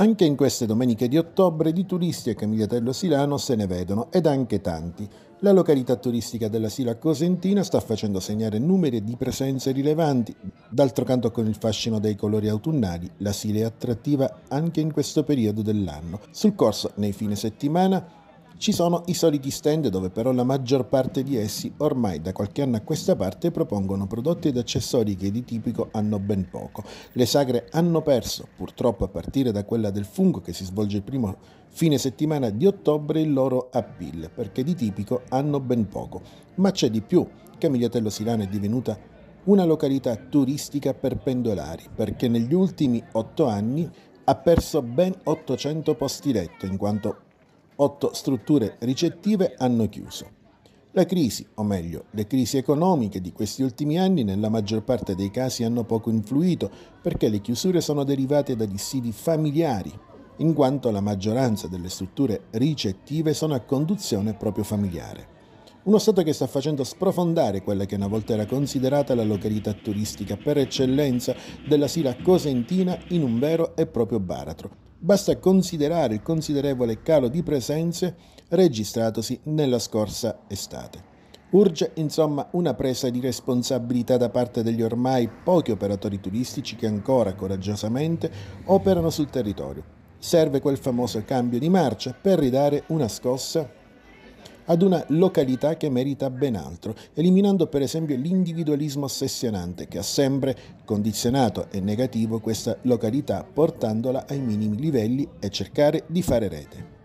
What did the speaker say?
Anche in queste domeniche di ottobre di turisti a Camigliatello Silano se ne vedono ed anche tanti. La località turistica della Sila Cosentina sta facendo segnare numeri di presenze rilevanti. D'altro canto con il fascino dei colori autunnali, la Sila è attrattiva anche in questo periodo dell'anno. Sul corso, nei fine settimana, ci sono i soliti stand dove però la maggior parte di essi ormai da qualche anno a questa parte propongono prodotti ed accessori che di tipico hanno ben poco. Le sagre hanno perso, purtroppo a partire da quella del fungo che si svolge il primo fine settimana di ottobre, il loro appeal, perché di tipico hanno ben poco. Ma c'è di più, Camigliatello Silano è divenuta una località turistica per pendolari, perché negli ultimi otto anni ha perso ben 800 posti letto, in quanto otto strutture ricettive hanno chiuso. La crisi, o meglio, le crisi economiche di questi ultimi anni nella maggior parte dei casi hanno poco influito perché le chiusure sono derivate da dissidi familiari, in quanto la maggioranza delle strutture ricettive sono a conduzione proprio familiare. Uno Stato che sta facendo sprofondare quella che una volta era considerata la località turistica per eccellenza della Cosentina in un vero e proprio baratro, Basta considerare il considerevole calo di presenze registratosi nella scorsa estate. Urge insomma una presa di responsabilità da parte degli ormai pochi operatori turistici che ancora coraggiosamente operano sul territorio. Serve quel famoso cambio di marcia per ridare una scossa ad una località che merita ben altro, eliminando per esempio l'individualismo ossessionante che ha sempre condizionato e negativo questa località portandola ai minimi livelli e cercare di fare rete.